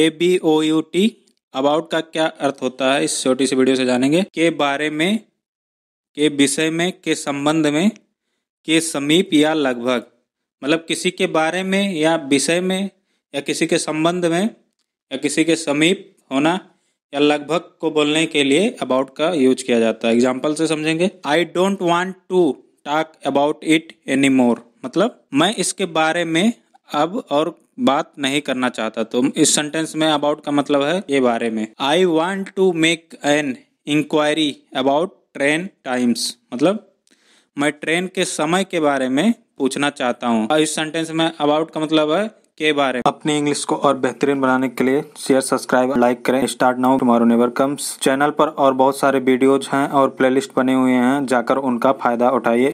A B O U T about का क्या अर्थ होता है इस छोटी सी वीडियो से जानेंगे के बारे में के विषय में के संबंध में के समीप या लगभग मतलब किसी के बारे में या विषय में या किसी के संबंध में या किसी के समीप होना या लगभग को बोलने के लिए अबाउट का यूज किया जाता है एग्जाम्पल से समझेंगे I don't want to talk about it any more मतलब मैं इसके बारे में अब और बात नहीं करना चाहता तुम तो इस सेंटेंस में अबाउट का मतलब है ये बारे में I want to make an inquiry about train times मतलब मैं ट्रेन के समय के बारे में पूछना चाहता हूँ इस सेंटेंस में अबाउट का मतलब है के बारे में अपने इंग्लिश को और बेहतरीन बनाने के लिए शेयर सब्सक्राइब लाइक करें start now tomorrow never comes channel पर और बहुत सारे वीडियोज हैं और प्लेलिस्ट बने हुए हैं जाकर उनका फायदा उठाइए